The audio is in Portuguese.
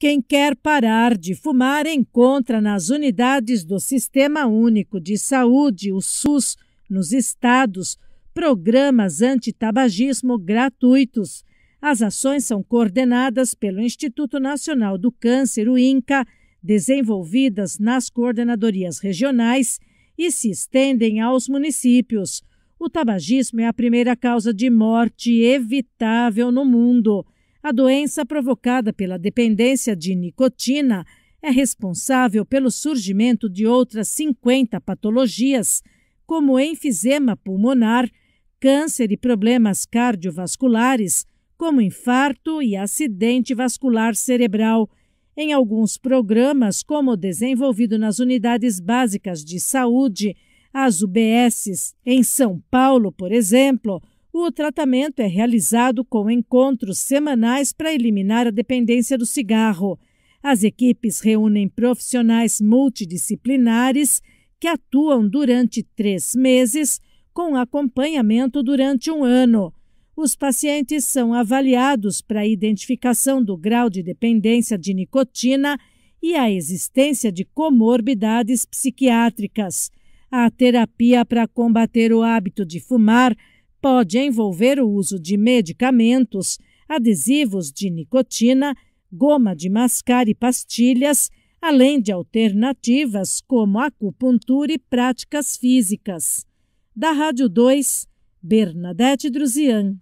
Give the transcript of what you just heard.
Quem quer parar de fumar encontra nas unidades do Sistema Único de Saúde, o SUS, nos estados, programas antitabagismo gratuitos. As ações são coordenadas pelo Instituto Nacional do Câncer, o INCA, desenvolvidas nas coordenadorias regionais e se estendem aos municípios. O tabagismo é a primeira causa de morte evitável no mundo. A doença provocada pela dependência de nicotina é responsável pelo surgimento de outras 50 patologias, como enfisema pulmonar, câncer e problemas cardiovasculares, como infarto e acidente vascular cerebral. Em alguns programas, como o desenvolvido nas unidades básicas de saúde, as UBSs, em São Paulo, por exemplo, o tratamento é realizado com encontros semanais para eliminar a dependência do cigarro. As equipes reúnem profissionais multidisciplinares que atuam durante três meses, com acompanhamento durante um ano. Os pacientes são avaliados para a identificação do grau de dependência de nicotina e a existência de comorbidades psiquiátricas. A terapia para combater o hábito de fumar pode envolver o uso de medicamentos, adesivos de nicotina, goma de mascar e pastilhas, além de alternativas como acupuntura e práticas físicas. Da Rádio 2, Bernadette Druzian.